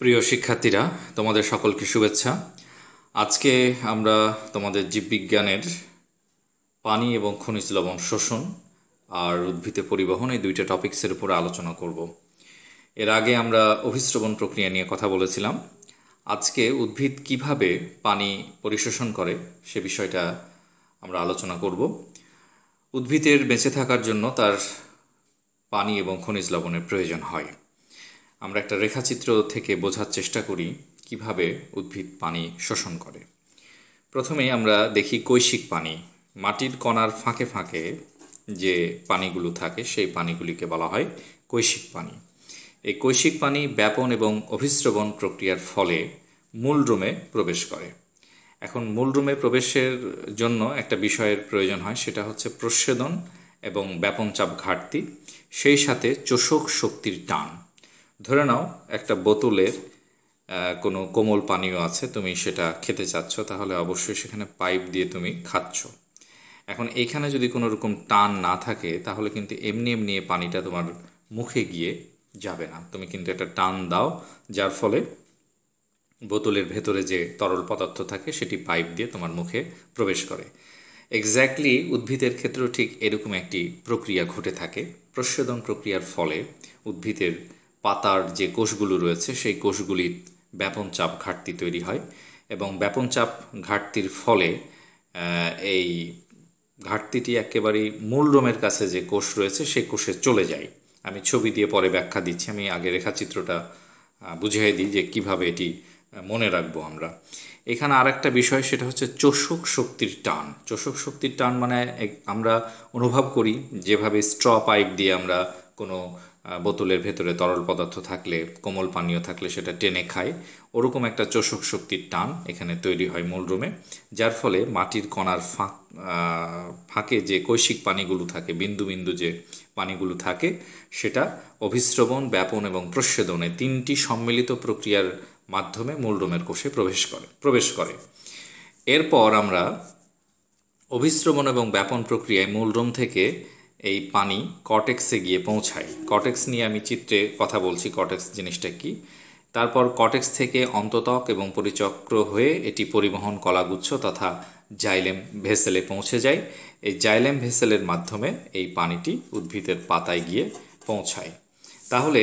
প্রিয় শিক্ষার্থীরা তোমাদের সকলকে শুভেচ্ছা আজকে আমরা তোমাদের জীববিজ্ঞানের পানি এবং খনিজ লবণ শোষণ আর উদ্ভিদে পরিবহন এই দুইটা টপিক্সের উপর আলোচনা করব এর আগে আমরা অভিশ্রবণ প্রক্রিয়া নিয়ে কথা বলেছিলাম আজকে উদ্ভিদ কিভাবে পানি পরিশোষণ করে সে বিষয়টা আমরা আলোচনা করব উদ্ভিদের বেঁচে থাকার জন্য তার পানি এবং খনিজ লবণের প্রয়োজন হয় আমরা একটা রেখাচিত্র থেকে বোঝার চেষ্টা করি কিভাবে উদ্ভিদ পানি শোষণ করে প্রথমে আমরা দেখি কৈশিক পানি মাটির কণার ফাঁকে ফাঁকে যে পানিগুলো থাকে সেই পানিগুলিকে বলা হয় কৈশিক পানি এই কৈশিক পানি ব্যাপন এবং অভিস্রবণ প্রক্রিয়ার ফলে মূলরুমে প্রবেশ করে এখন মূলরুমে প্রবেশের জন্য একটা বিষয়ের প্রয়োজন হয় সেটা হচ্ছে প্রচ্ছেদন এবং ব্যাপন চাপ ঘাটতি সেই সাথে চোষক শক্তির টান ধরে নাও একটা বোতলের কোনো কোমল পানীয় আছে তুমি সেটা খেতে চাচ্ছ তাহলে অবশ্যই সেখানে পাইপ দিয়ে তুমি খাচ্ছ এখন এইখানে যদি কোনো রকম টান না থাকে তাহলে কিন্তু এমনি এমনি পানিটা তোমার মুখে গিয়ে যাবে না তুমি কিন্তু একটা টান দাও যার ফলে বোতলের ভেতরে যে তরল পদার্থ থাকে সেটি পাইপ দিয়ে তোমার মুখে প্রবেশ করে এক্স্যাক্টলি উদ্ভিদের ক্ষেত্রেও ঠিক এরকম একটি প্রক্রিয়া ঘটে থাকে প্রসেদন প্রক্রিয়ার ফলে উদ্ভিদের পাতার যে কোষগুলো রয়েছে সেই কোষগুলির ব্যাপন চাপ ঘাটতি তৈরি হয় এবং ব্যাপন চাপ ঘাটতির ফলে এই ঘাটতিটি একেবারেই রোমের কাছে যে কোষ রয়েছে সেই কোষে চলে যায় আমি ছবি দিয়ে পরে ব্যাখ্যা দিচ্ছি আমি আগে রেখাচিত্রটা বুঝিয়ে দিই যে কিভাবে এটি মনে রাখবো আমরা এখানে আর একটা বিষয় সেটা হচ্ছে চোষক শক্তির টান চোষক শক্তির টান মানে আমরা অনুভব করি যেভাবে স্ট্র পাইপ দিয়ে আমরা কোনো বোতলের ভেতরে তরল পদার্থ থাকলে কোমল পানীয় থাকলে সেটা টেনে খায় ওরকম একটা চোষক শক্তির টান এখানে তৈরি হয় মূলরুমে যার ফলে মাটির কণার ফাঁক ফাঁকে যে কৈশিক পানিগুলো থাকে বিন্দু বিন্দু যে পানিগুলো থাকে সেটা অভিস্রবণ ব্যাপন এবং প্রসেদনে তিনটি সম্মিলিত প্রক্রিয়ার মাধ্যমে মূলরোমের কোষে প্রবেশ করে প্রবেশ করে এরপর আমরা অভিস্রবণ এবং ব্যাপন প্রক্রিয়ায় মূলরোম থেকে এই পানি কটেক্সে গিয়ে পৌঁছায় কটেক্স নিয়ে আমি চিত্রে কথা বলছি কটেক্স জিনিসটা কি তারপর কটেক্স থেকে অন্ততক এবং পরিচক্র হয়ে এটি পরিবহন কলাগুচ্ছ তথা জাইলেম ভেসেলে পৌঁছে যায় এই জাইলেম ভেসেলের মাধ্যমে এই পানিটি উদ্ভিদের পাতায় গিয়ে পৌঁছায় তাহলে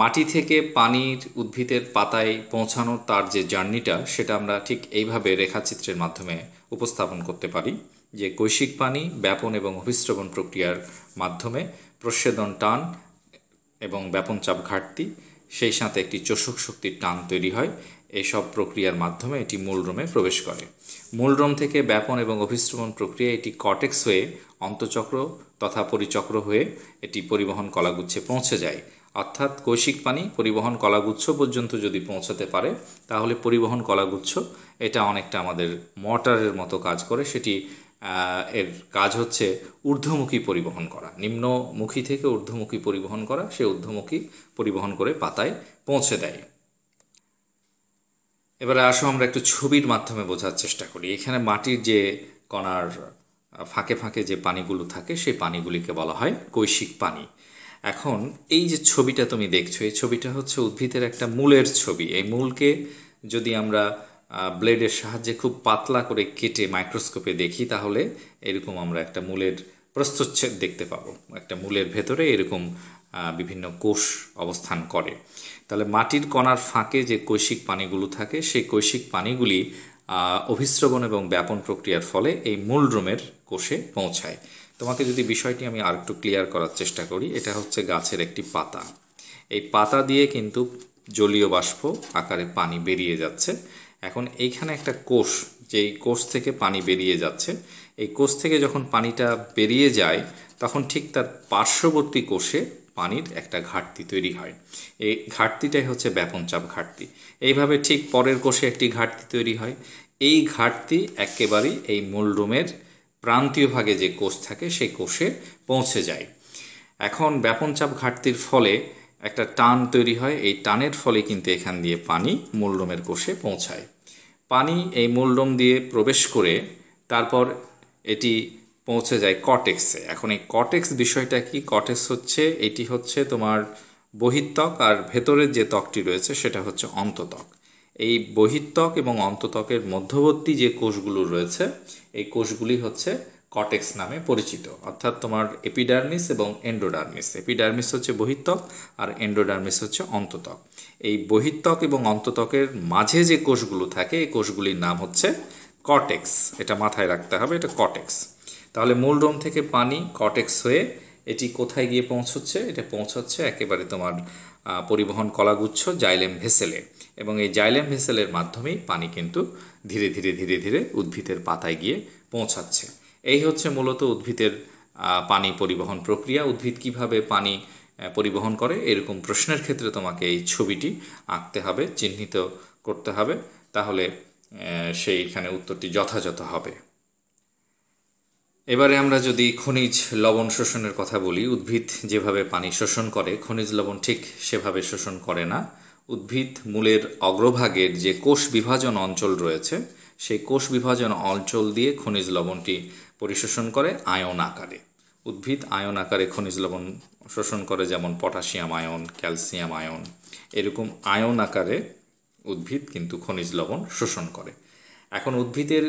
মাটি থেকে পানির উদ্ভিদের পাতায় পৌঁছানোর তার যে জার্নিটা সেটা আমরা ঠিক এইভাবে রেখাচিত্রের মাধ্যমে উপস্থাপন করতে পারি যে কৈশিক পানি ব্যাপন এবং অভিস্রবণ প্রক্রিয়ার মাধ্যমে প্রসেদন টান এবং ব্যাপন চাপ ঘাটতি সেই সাথে একটি চোষক শক্তির টান তৈরি হয় এইসব প্রক্রিয়ার মাধ্যমে এটি মূলরোমে প্রবেশ করে মূলরোম থেকে ব্যাপন এবং অভিস্রবণ প্রক্রিয়া এটি কটেক্স হয়ে অন্তচক্র তথা পরিচক্র হয়ে এটি পরিবহন কলাগুচ্ছে পৌঁছে যায় অর্থাৎ কৈশিক পানি পরিবহন কলাগুচ্ছ পর্যন্ত যদি পৌঁছাতে পারে তাহলে পরিবহন কলাগুচ্ছ এটা অনেকটা আমাদের মোটরের মতো কাজ করে সেটি এর কাজ হচ্ছে ঊর্ধ্বমুখী পরিবহন করা নিম্নমুখী থেকে ঊর্ধ্বমুখী পরিবহন করা সে ঊর্ধ্বমুখী পরিবহন করে পাতায় পৌঁছে দেয় এবারে আসো আমরা একটু ছবির মাধ্যমে বোঝার চেষ্টা করি এখানে মাটির যে কণার ফাঁকে ফাঁকে যে পানিগুলো থাকে সেই পানিগুলিকে বলা হয় কৈশিক পানি এখন এই যে ছবিটা তুমি দেখছো এই ছবিটা হচ্ছে উদ্ভিদের একটা মূলের ছবি এই মূলকে যদি আমরা ব্লেডের সাহায্যে খুব পাতলা করে কেটে মাইক্রোস্কোপে দেখি তাহলে এরকম আমরা একটা মূলের প্রস্তুচ্ছেদ দেখতে পাবো একটা মূলের ভেতরে এরকম বিভিন্ন কোষ অবস্থান করে তাহলে মাটির কণার ফাঁকে যে কৈশিক পানিগুলো থাকে সেই কৈশিক পানিগুলি অভিস্রবণ এবং ব্যাপন প্রক্রিয়ার ফলে এই মূলড্রোমের কোষে পৌঁছায় তোমাকে যদি বিষয়টি আমি আর একটু ক্লিয়ার করার চেষ্টা করি এটা হচ্ছে গাছের একটি পাতা এই পাতা দিয়ে কিন্তু জলীয় বাষ্প আকারে পানি বেরিয়ে যাচ্ছে এখন এইখানে একটা কোষ যে কোষ থেকে পানি বেরিয়ে যাচ্ছে এই কোষ থেকে যখন পানিটা বেরিয়ে যায় তখন ঠিক তার পার্শ্ববর্তী কোষে পানির একটা ঘাটতি তৈরি হয় এই ঘাটতিটাই হচ্ছে ব্যাপন চাপ ঘাটতি এইভাবে ঠিক পরের কোষে একটি ঘাটতি তৈরি হয় এই ঘাটতি একেবারেই এই মূলরুমের প্রান্তীয় ভাগে যে কোষ থাকে সেই কোষে পৌঁছে যায় এখন ব্যাপন চাপ ঘাটতির ফলে একটা টান তৈরি হয় এই টানের ফলে কিন্তু এখান দিয়ে পানি মূলডোমের কোষে পৌঁছায় পানি এই মূলডোম দিয়ে প্রবেশ করে তারপর এটি পৌঁছে যায় কটেক্সে এখন এই কটেক্স বিষয়টা কি কটেক্স হচ্ছে এটি হচ্ছে তোমার বহিত্বক আর ভেতরের যে ত্বকটি রয়েছে সেটা হচ্ছে অন্তত্বক এই বহিত্বক এবং অন্তত্বকের মধ্যবর্তী যে কোষগুলো রয়েছে এই কোষগুলি হচ্ছে কটেক্স নামে পরিচিত অর্থাৎ তোমার এপিডার্মিস এবং এন্ডোডার্মিস এপিডার্মিস হচ্ছে বহিত্বক আর এন্ডোডার্মিস হচ্ছে অন্ততক এই বহিত্বক এবং অন্ততকের মাঝে যে কোষগুলো থাকে এই কোষগুলির নাম হচ্ছে কটেক্স এটা মাথায় রাখতে হবে এটা কটেক্স তাহলে মূলডোম থেকে পানি কটেক্স হয়ে এটি কোথায় গিয়ে পৌঁছচ্ছে এটা পৌঁছচ্ছে একেবারে তোমার পরিবহন কলাগুচ্ছ জাইলেম ভেসেলে এবং এই জাইলেম ভেসেলের মাধ্যমেই পানি কিন্তু ধীরে ধীরে ধীরে ধীরে উদ্ভিদের পাতায় গিয়ে পৌঁছাচ্ছে এই হচ্ছে মূলত উদ্ভিদের পানি পরিবহন প্রক্রিয়া উদ্ভিদ কিভাবে পানি পরিবহন করে এরকম প্রশ্নের ক্ষেত্রে তোমাকে এই ছবিটি আঁকতে হবে চিহ্নিত করতে হবে তাহলে সেইখানে উত্তরটি যথাযথ হবে এবারে আমরা যদি খনিজ লবণ শোষণের কথা বলি উদ্ভিদ যেভাবে পানি শোষণ করে খনিজ লবণ ঠিক সেভাবে শোষণ করে না উদ্ভিদ মূলের অগ্রভাগের যে কোষ বিভাজন অঞ্চল রয়েছে সেই কোষ বিভাজন অঞ্চল দিয়ে খনিজ লবণটি পরিশোষণ করে আয়ন আকারে উদ্ভিদ আয়ন আকারে খনিজ লবণ শোষণ করে যেমন পটাশিয়াম আয়ন ক্যালসিয়াম আয়ন এরকম আয়ন আকারে উদ্ভিদ কিন্তু খনিজ লবণ শোষণ করে এখন উদ্ভিদের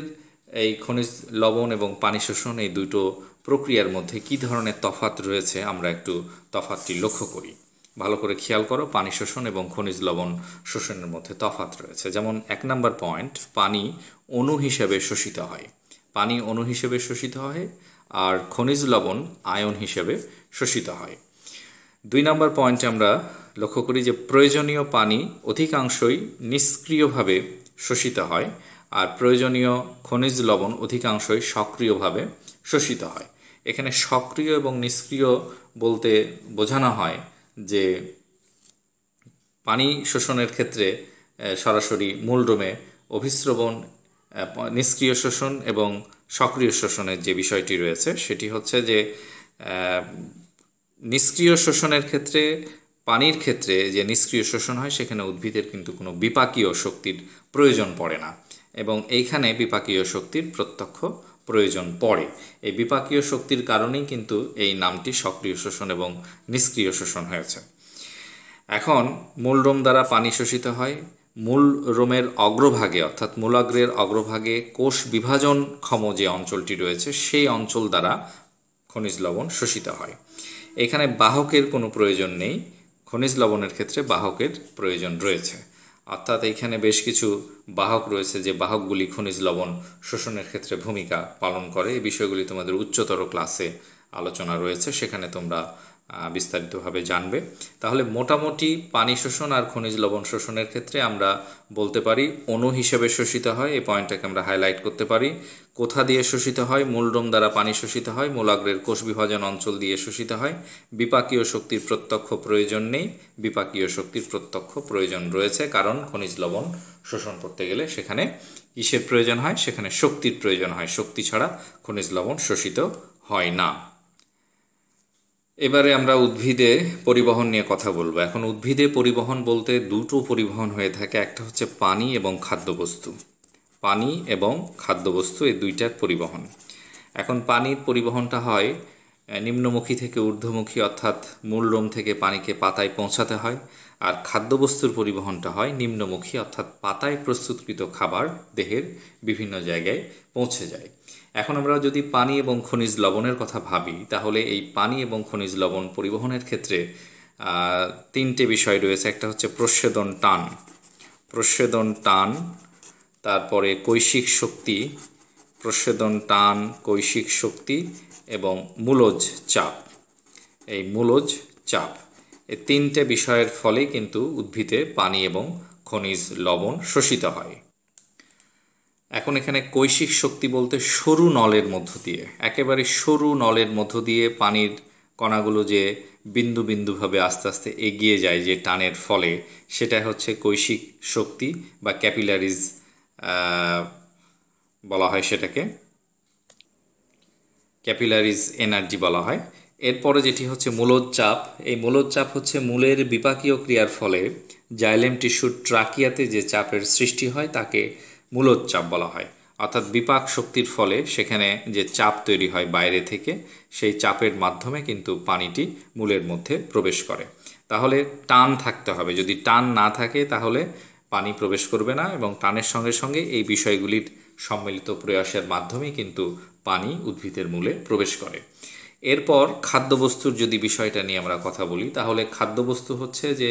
এই খনিজ লবণ এবং পানি শোষণ এই দুটো প্রক্রিয়ার মধ্যে কি ধরনের তফাত রয়েছে আমরা একটু তফাতটি লক্ষ্য করি ভালো করে খেয়াল করো পানি শোষণ এবং খনিজ লবণ শোষণের মধ্যে তফাত রয়েছে যেমন এক নম্বর পয়েন্ট পানি অণু হিসাবে শোষিত হয় পানি অণু হিসেবে শোষিত হয় আর খনিজ লবণ আয়ন হিসেবে শোষিত হয় দুই নম্বর পয়েন্টে আমরা লক্ষ্য করি যে প্রয়োজনীয় পানি অধিকাংশই নিষ্ক্রিয়ভাবে শোষিত হয় আর প্রয়োজনীয় খনিজ লবণ অধিকাংশই সক্রিয়ভাবে শোষিত হয় এখানে সক্রিয় এবং নিষ্ক্রিয় বলতে বোঝানো হয় যে পানি শোষণের ক্ষেত্রে সরাসরি মূলডোমে অভিস্রবণ নিষ্ক্রিয় শোষণ এবং সক্রিয় শোষণের যে বিষয়টি রয়েছে সেটি হচ্ছে যে নিষ্ক্রিয় শোষণের ক্ষেত্রে পানির ক্ষেত্রে যে নিষ্ক্রিয় শোষণ হয় সেখানে উদ্ভিদের কিন্তু কোনো বিপাকীয় শক্তির প্রয়োজন পড়ে না এবং এইখানে বিপাকীয় শক্তির প্রত্যক্ষ প্রয়োজন পড়ে এই বিপাকীয় শক্তির কারণেই কিন্তু এই নামটি সক্রিয় শোষণ এবং নিষ্ক্রিয় শোষণ হয়েছে এখন মূলরোম দ্বারা পানি শোষিত হয় মূল রোমের অগ্রভাগে অর্থাৎ মূলাগ্রের অগ্রভাগে কোষ বিভাজন ক্ষম যে অঞ্চলটি রয়েছে সেই অঞ্চল দ্বারা খনিজ লবণ শোষিত হয় এখানে বাহকের কোনো প্রয়োজন নেই খনিজ লবণের ক্ষেত্রে বাহকের প্রয়োজন রয়েছে অর্থাৎ এখানে বেশ কিছু বাহক রয়েছে যে বাহকগুলি খনিজ লবণ শোষণের ক্ষেত্রে ভূমিকা পালন করে এই বিষয়গুলি তোমাদের উচ্চতর ক্লাসে আলোচনা রয়েছে সেখানে তোমরা বিস্তারিতভাবে জানবে তাহলে মোটামুটি পানি শোষণ আর খনিজ লবণ শোষণের ক্ষেত্রে আমরা বলতে পারি অণু হিসেবে শোষিত হয় এই পয়েন্টটাকে আমরা হাইলাইট করতে পারি কোথা দিয়ে শোষিত হয় মূলডোম দ্বারা পানি শোষিত হয় মূলাগ্রের কোষ বিভাজন অঞ্চল দিয়ে শোষিত হয় বিপাকীয় শক্তির প্রত্যক্ষ প্রয়োজন নেই বিপাকীয় শক্তির প্রত্যক্ষ প্রয়োজন রয়েছে কারণ খনিজ লবণ শোষণ করতে গেলে সেখানে কিসের প্রয়োজন হয় সেখানে শক্তির প্রয়োজন হয় শক্তি ছাড়া খনিজ লবণ শোষিত হয় না এবারে আমরা উদ্ভিদে পরিবহন নিয়ে কথা বলবো এখন উদ্ভিদে পরিবহন বলতে দুটো পরিবহন হয়ে থাকে একটা হচ্ছে পানি এবং খাদ্যবস্তু পানি এবং খাদ্যবস্তু এই দুইটার পরিবহন এখন পানির পরিবহনটা হয় নিম্নমুখী থেকে ঊর্ধ্বমুখী অর্থাৎ রোম থেকে পানিকে পাতায় পৌঁছাতে হয় আর খাদ্যবস্তুর পরিবহনটা হয় নিম্নমুখী অর্থাৎ পাতায় প্রস্তুতকৃত খাবার দেহের বিভিন্ন জায়গায় পৌঁছে যায় এখন আমরা যদি পানি এবং খনিজ লবণের কথা ভাবি তাহলে এই পানি এবং খনিজ লবণ পরিবহনের ক্ষেত্রে তিনটে বিষয় রয়েছে একটা হচ্ছে প্রস্বেদন টান প্রস্বেদন টান তারপরে কৈশিক শক্তি প্রস্বেদন টান কৈশিক শক্তি এবং মূলজ চাপ এই মূলজ চাপ এই তিনটে বিষয়ের ফলে কিন্তু উদ্ভিদে পানি এবং খনিজ লবণ শোষিত হয় এখন এখানে কৈশিক শক্তি বলতে সরু নলের মধ্য দিয়ে একেবারে সরু নলের মধ্য দিয়ে পানির কণাগুলো যে বিন্দু বিন্দুভাবে আস্তে আস্তে এগিয়ে যায় যে টানের ফলে সেটা হচ্ছে কৈশিক শক্তি বা ক্যাপিলারিজ বলা হয় সেটাকে ক্যাপিলারিজ এনার্জি বলা হয় এরপরে যেটি হচ্ছে মূলোচ্চাপ এই মূলোচ্চাপ হচ্ছে মূলের বিপাকীয় ক্রিয়ার ফলে জাইলেম টিস্যুর ট্রাকিয়াতে যে চাপের সৃষ্টি হয় তাকে মূলোচ্চাপ বলা হয় অর্থাৎ বিপাক শক্তির ফলে সেখানে যে চাপ তৈরি হয় বাইরে থেকে সেই চাপের মাধ্যমে কিন্তু পানিটি মূলের মধ্যে প্রবেশ করে তাহলে টান থাকতে হবে যদি টান না থাকে তাহলে পানি প্রবেশ করবে না এবং টানের সঙ্গে সঙ্গে এই বিষয়গুলির সম্মিলিত প্রয়াসের মাধ্যমে কিন্তু পানি উদ্ভিদের মূলে প্রবেশ করে এরপর খাদ্যবস্তুর যদি বিষয়টা নিয়ে আমরা কথা বলি তাহলে খাদ্যবস্তু হচ্ছে যে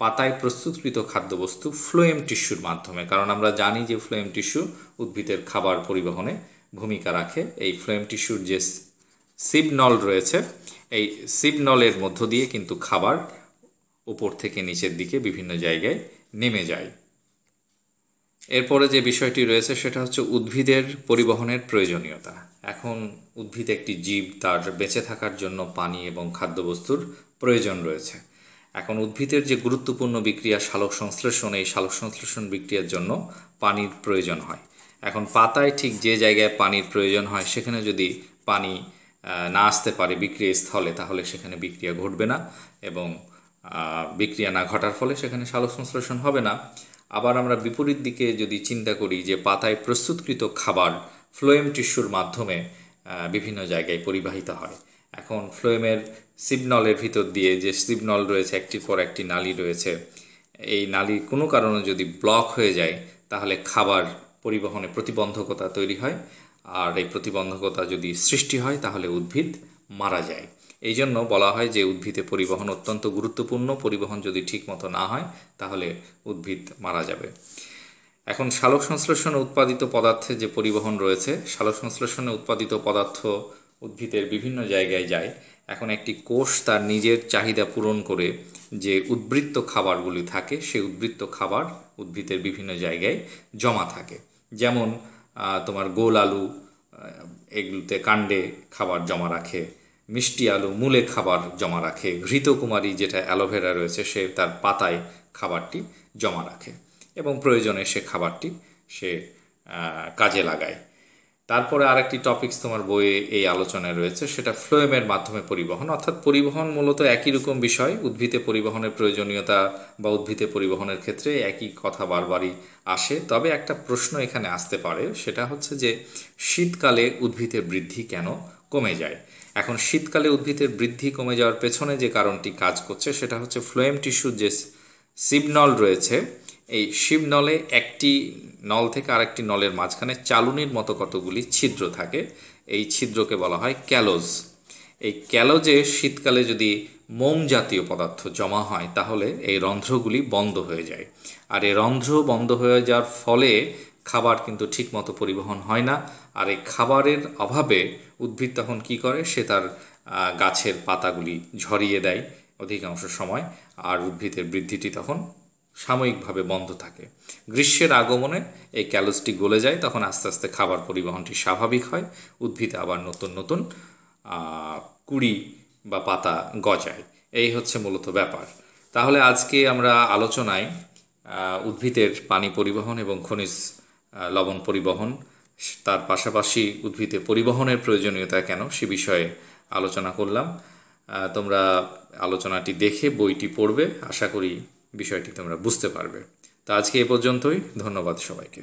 পাতায় প্রস্তুতকৃত খাদ্যবস্তু ফ্লোয়েম টিস্যুর মাধ্যমে কারণ আমরা জানি যে ফ্লোয়েম টিস্যু উদ্ভিদের খাবার পরিবহনে ভূমিকা রাখে এই ফ্লোয়েম টিস্যুর যে সিবনল রয়েছে এই সিবনলের মধ্য দিয়ে কিন্তু খাবার উপর থেকে নিচের দিকে বিভিন্ন জায়গায় নেমে যায় এরপরে যে বিষয়টি রয়েছে সেটা হচ্ছে উদ্ভিদের পরিবহনের প্রয়োজনীয়তা এখন উদ্ভিদ একটি জীব তার বেঁচে থাকার জন্য পানি এবং খাদ্যবস্তুর প্রয়োজন রয়েছে এখন উদ্ভিদের যে গুরুত্বপূর্ণ বিক্রিয়া সালোক সংশ্লেষণ এই সালোক সংশ্লেষণ বিক্রিয়ার জন্য পানির প্রয়োজন হয় এখন পাতায় ঠিক যে জায়গায় পানির প্রয়োজন হয় সেখানে যদি পানি না আসতে পারে বিক্রিয়া স্থলে তাহলে সেখানে বিক্রিয়া ঘটবে না এবং বিক্রিয়া না ঘটার ফলে সেখানে সালোক সংশ্লেষণ হবে না আবার আমরা বিপরীত দিকে যদি চিন্তা করি যে পাতায় প্রস্তুতকৃত খাবার ফ্লোয়েম টিস্যুর মাধ্যমে বিভিন্ন জায়গায় পরিবাহিত হয় এখন ফ্লোয়েমের সিবনলের ভিতর দিয়ে যে সিবনল রয়েছে একটির পর একটি নালী রয়েছে এই নালীর কোনো কারণে যদি ব্লক হয়ে যায় তাহলে খাবার পরিবহনে প্রতিবন্ধকতা তৈরি হয় আর এই প্রতিবন্ধকতা যদি সৃষ্টি হয় তাহলে উদ্ভিদ মারা যায় এই জন্য বলা হয় যে উদ্ভিদে পরিবহন অত্যন্ত গুরুত্বপূর্ণ পরিবহন যদি ঠিকমতো না হয় তাহলে উদ্ভিদ মারা যাবে এখন সালোক সংশ্লেষণে উৎপাদিত পদার্থে যে পরিবহন রয়েছে সালোক সংশ্লেষণে উৎপাদিত পদার্থ উদ্ভিদের বিভিন্ন জায়গায় যায় এখন একটি কোষ তার নিজের চাহিদা পূরণ করে যে উদ্বৃত্ত খাবারগুলি থাকে সেই উদ্বৃত্ত খাবার উদ্ভিদের বিভিন্ন জায়গায় জমা থাকে যেমন তোমার গোল আলু এগুলোতে কাণ্ডে খাবার জমা রাখে মিষ্টি আলু মূলে খাবার জমা রাখে ঘৃতকুমারী যেটা অ্যালোভেরা রয়েছে সে তার পাতায় খাবারটি জমা রাখে এবং প্রয়োজনে সে খাবারটি সে কাজে লাগায় তারপরে আরেকটি টপিকস তোমার বইয়ে এই আলোচনায় রয়েছে সেটা ফ্লোয়েমের মাধ্যমে পরিবহন অর্থাৎ পরিবহন মূলত একই রকম বিষয় উদ্ভিদে পরিবহনের প্রয়োজনীয়তা বা উদ্ভিদে পরিবহনের ক্ষেত্রে একই কথা বারবারই আসে তবে একটা প্রশ্ন এখানে আসতে পারে সেটা হচ্ছে যে শীতকালে উদ্ভিদের বৃদ্ধি কেন কমে যায় এখন শীতকালে উদ্ভিদের বৃদ্ধি কমে যাওয়ার পেছনে যে কারণটি কাজ করছে সেটা হচ্ছে ফ্লোয়েম টিস্যুর যে সিগনল রয়েছে এই শিব নলে একটি নল থেকে আরেকটি নলের মাঝখানে চালুনির মতো কতগুলি ছিদ্র থাকে এই ছিদ্রকে বলা হয় ক্যালোজ এই ক্যালোজে শীতকালে যদি মোম জাতীয় পদার্থ জমা হয় তাহলে এই রন্ধ্রগুলি বন্ধ হয়ে যায় আর এই রন্ধ্র বন্ধ হয়ে যাওয়ার ফলে খাবার কিন্তু ঠিকমতো পরিবহন হয় না আর এই খাবারের অভাবে উদ্ভিদ তখন কী করে সে তার গাছের পাতাগুলি ঝরিয়ে দেয় অধিকাংশ সময় আর উদ্ভিদের বৃদ্ধিটি তখন সাময়িকভাবে বন্ধ থাকে গ্রীষ্মের আগমনে এই ক্যালোসটি গলে যায় তখন আস্তে আস্তে খাবার পরিবহনটি স্বাভাবিক হয় উদ্ভিদে আবার নতুন নতুন কুড়ি বা পাতা গজায় এই হচ্ছে মূলত ব্যাপার তাহলে আজকে আমরা আলোচনায় উদ্ভিদের পানি পরিবহন এবং খনিজ লবণ পরিবহন তার পাশাপাশি উদ্ভিদে পরিবহনের প্রয়োজনীয়তা কেন সে বিষয়ে আলোচনা করলাম তোমরা আলোচনাটি দেখে বইটি পড়বে আশা করি বিষয়টি তোমরা বুঝতে পারবে তো আজকে এ পর্যন্তই ধন্যবাদ সবাইকে